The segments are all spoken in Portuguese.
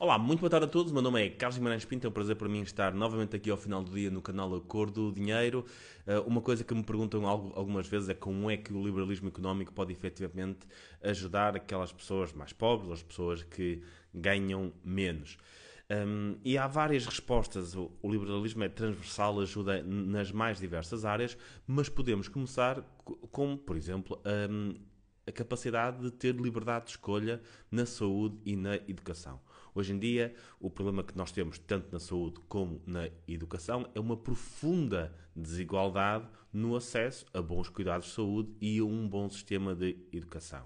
Olá, muito boa tarde a todos. Meu nome é Carlos Guimarães Pinto. É um prazer para mim estar novamente aqui ao final do dia no canal Acordo do Dinheiro. Eh, uma coisa que me perguntam algumas vezes é como é que o liberalismo económico pode efetivamente ajudar aquelas pessoas mais pobres, as pessoas que ganham menos. Um, ehm, e há várias respostas. O, o, liberalismo é transversal, ajuda nas mais diversas áreas, mas podemos começar com, por exemplo, um, ehm, a capacidade de ter liberdade de escolha na saúde e na educação. Hoje em dia, o problema que nós temos tanto na saúde como na educação é uma profunda desigualdade no acesso a bons cuidados de saúde e a um bom sistema de educação.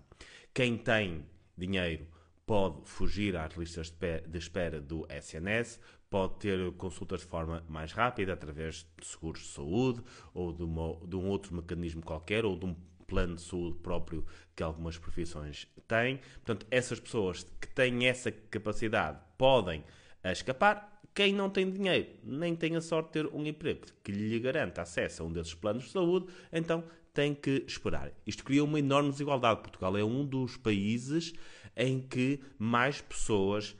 Quem tem dinheiro pode fugir às listas de espera do SNS, pode ter consultas de forma mais rápida através de seguros de saúde ou de, uma, de um outro mecanismo qualquer ou de um plano de saúde próprio que algumas profissões têm. Portanto, essas pessoas que têm essa capacidade podem escapar. Quem não tem dinheiro, nem tem a sorte de ter um emprego que lhe garanta acesso a um desses planos de saúde, então tem que esperar. Isto cria uma enorme desigualdade. Portugal é um dos países em que mais pessoas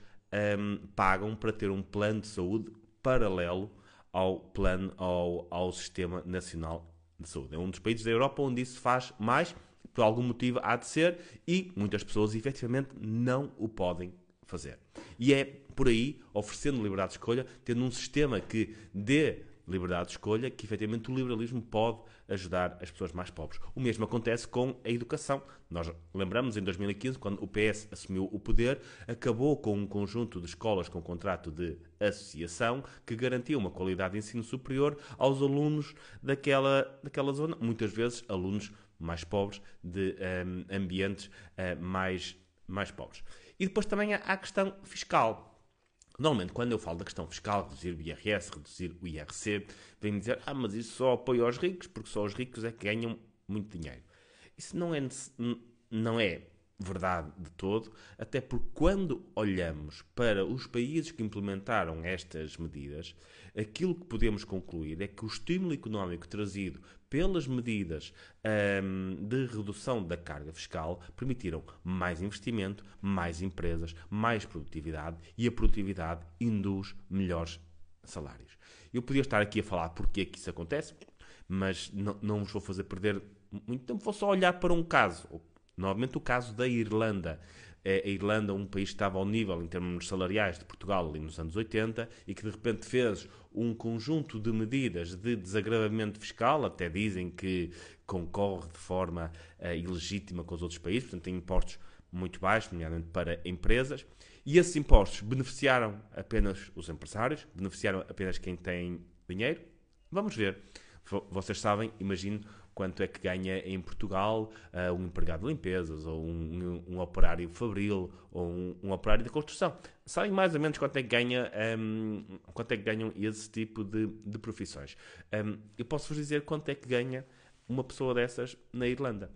um, pagam para ter um plano de saúde paralelo ao plano ao, ao sistema nacional de saúde. É um dos países da Europa onde isso faz mais, por algum motivo há de ser, e muitas pessoas efetivamente não o podem fazer. E é por aí, oferecendo liberdade de escolha, tendo um sistema que dê liberdade de escolha, que efetivamente o liberalismo pode ajudar as pessoas mais pobres. O mesmo acontece com a educação. Nós lembramos em 2015, quando o PS assumiu o poder, acabou com um conjunto de escolas com contrato de associação que garantia uma qualidade de ensino superior aos alunos daquela, daquela zona, muitas vezes alunos mais pobres, de um, ehm, ambientes uh, mais, mais pobres. E depois também há a questão fiscal Normalmente, quando eu falo da questão fiscal, reduzir o IRS, reduzir o IRC, vem dizer, ah, mas isso só apoia aos ricos, porque só os ricos é que ganham muito dinheiro. Isso não é, não é verdade de todo, até porque quando olhamos para os países que implementaram estas medidas, aquilo que podemos concluir é que o estímulo económico trazido pelas medidas hum, de redução da carga fiscal permitiram mais investimento, mais empresas, mais produtividade e a produtividade induz melhores salários. Eu podia estar aqui a falar porque é que isso acontece, mas não, não vos vou fazer perder muito tempo, vou só olhar para um caso, Novamente o caso da Irlanda. Eh, a Irlanda, um país que estava ao nível em termos salariais de Portugal ali nos anos 80 e que de repente fez um conjunto de medidas de desagravamento fiscal, até dizem que concorre de forma uh, ilegítima com os outros países, portanto tem impostos muito baixos, nomeadamente para empresas, e esses impostos beneficiaram apenas os empresários, beneficiaram apenas quem tem dinheiro? Vamos ver. Vocês sabem, imagino, quanto é que ganha em Portugal uh, um empregado de limpezas, ou um, um, um operário fabril, ou um, um, operário de construção. Sabem mais ou menos quanto é que, ganha, hum, quanto é que ganham esse tipo de, de profissões. Hum, eu posso-vos dizer quanto é que ganha uma pessoa dessas na Irlanda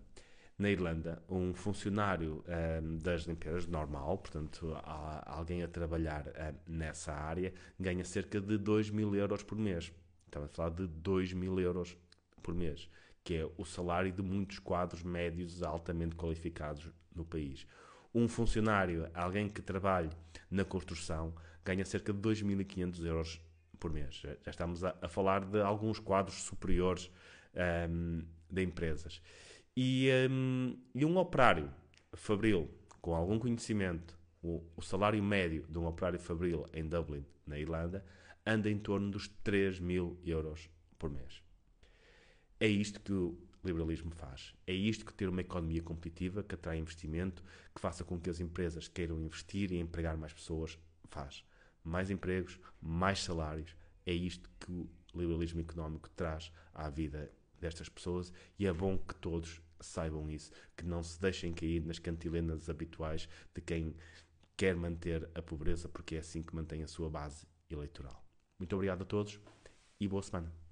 na Irlanda, um funcionário um, das limpezas normal, portanto, alguém a trabalhar um, nessa área, ganha cerca de 2 mil euros por mês. Estamos a falar de 2 mil euros por mês que é o salário de muitos quadros médios altamente qualificados no país. Um funcionário, alguém que trabalhe na construção, ganha cerca de 2.500 euros por mês. Já estamos a, a, falar de alguns quadros superiores um, ehm, de empresas. E um, ehm, e um operário fabril com algum conhecimento, o, o, salário médio de um operário fabril em Dublin, na Irlanda, anda em torno dos 3 mil euros por mês. É isto que o liberalismo faz. É isto que ter uma economia competitiva, que atrai investimento, que faça com que as empresas queiram investir e empregar mais pessoas, faz. Mais empregos, mais salários. É isto que o liberalismo económico traz à vida destas pessoas e é bom que todos saibam isso, que não se deixem cair nas cantilenas habituais de quem quer manter a pobreza, porque é assim que mantém a sua base eleitoral. Muito obrigado a todos e boa semana.